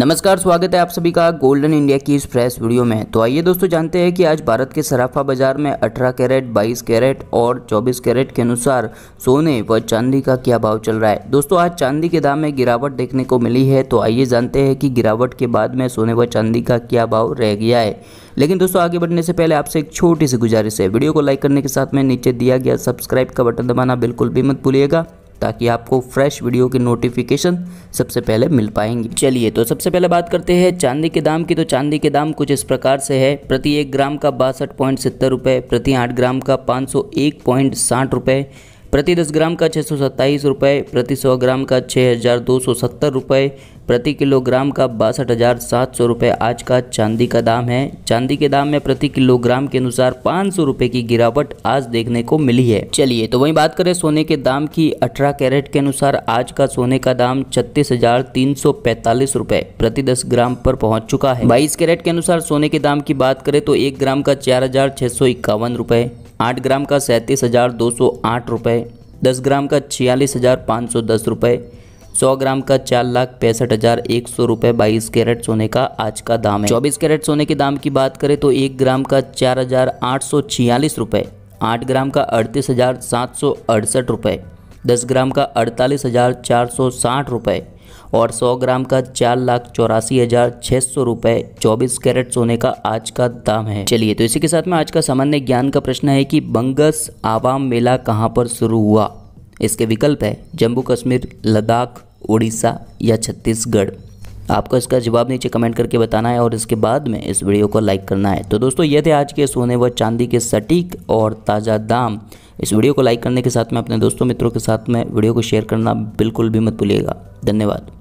नमस्कार स्वागत है आप सभी का गोल्डन इंडिया की इस फ्रेश वीडियो में तो आइए दोस्तों जानते हैं कि आज भारत के सराफा बाजार में 18 कैरेट 22 कैरेट और 24 कैरेट के अनुसार सोने व चांदी का क्या भाव चल रहा है दोस्तों आज चांदी के दाम में गिरावट देखने को मिली है तो आइए जानते हैं कि गिरावट के बाद में सोने व चांदी का क्या भाव रह गया है लेकिन दोस्तों आगे बढ़ने से पहले आपसे एक छोटी सी गुजारिश है वीडियो को लाइक करने के साथ में नीचे दिया गया सब्सक्राइब का बटन दबाना बिल्कुल भी मत भूलिएगा ताकि आपको फ्रेश वीडियो की नोटिफिकेशन सबसे पहले मिल पाएंगी चलिए तो सबसे पहले बात करते हैं चांदी के दाम की तो चांदी के दाम कुछ इस प्रकार से है प्रति एक ग्राम का बासठ पॉइंट सत्तर रुपये प्रति आठ ग्राम का पाँच सौ एक पॉइंट साठ रुपये प्रति दस ग्राम का छः सौ सत्ताईस रुपये प्रति सौ ग्राम का छः हज़ार दो सौ सत्तर रुपये प्रति किलोग्राम का बासठ हज़ार सात सौ रुपये आज का चांदी का दाम है चांदी के दाम में प्रति किलोग्राम के अनुसार पाँच सौ रुपये की गिरावट आज देखने को मिली है चलिए तो वहीं बात करें सोने के दाम की अठारह कैरेट के अनुसार आज का सोने का दाम छत्तीस हजार तीन सौ पैंतालीस रुपये प्रति दस ग्राम पर पहुंच चुका है बाईस कैरेट के अनुसार सोने के दाम की बात करें तो एक ग्राम का चार हजार छह सौ इक्यावन रुपये आठ ग्राम का सैंतीस हज़ार दो सौ आठ रुपये दस ग्राम का छियालीस हज़ार पाँच सौ दस रुपये सौ ग्राम का चार लाख पैंसठ हज़ार एक सौ रुपये बाईस कैरेट सोने का आज का दाम है चौबीस कैरेट सोने के दाम की बात करें तो एक ग्राम का चार हज़ार आठ सौ छियालीस रुपये आठ ग्राम का अड़तीस हज़ार सात सौ अड़सठ रुपये दस ग्राम का अड़तालीस हज़ार चार सौ साठ रुपये और 100 ग्राम का चार लाख चौरासी हज़ार छह सौ रुपए चौबीस कैरेट सोने का आज का दाम है चलिए तो इसी के साथ में आज का सामान्य ज्ञान का प्रश्न है कि बंगस आवाम मेला कहाँ पर शुरू हुआ इसके विकल्प है जम्मू कश्मीर लद्दाख उड़ीसा या छत्तीसगढ़ आपको इसका जवाब नीचे कमेंट करके बताना है और इसके बाद में इस वीडियो को लाइक करना है तो दोस्तों ये थे आज के सोने व चांदी के सटीक और ताज़ा दाम इस वीडियो को लाइक करने के साथ में अपने दोस्तों मित्रों के साथ में वीडियो को शेयर करना बिल्कुल भी मत भूलिएगा धन्यवाद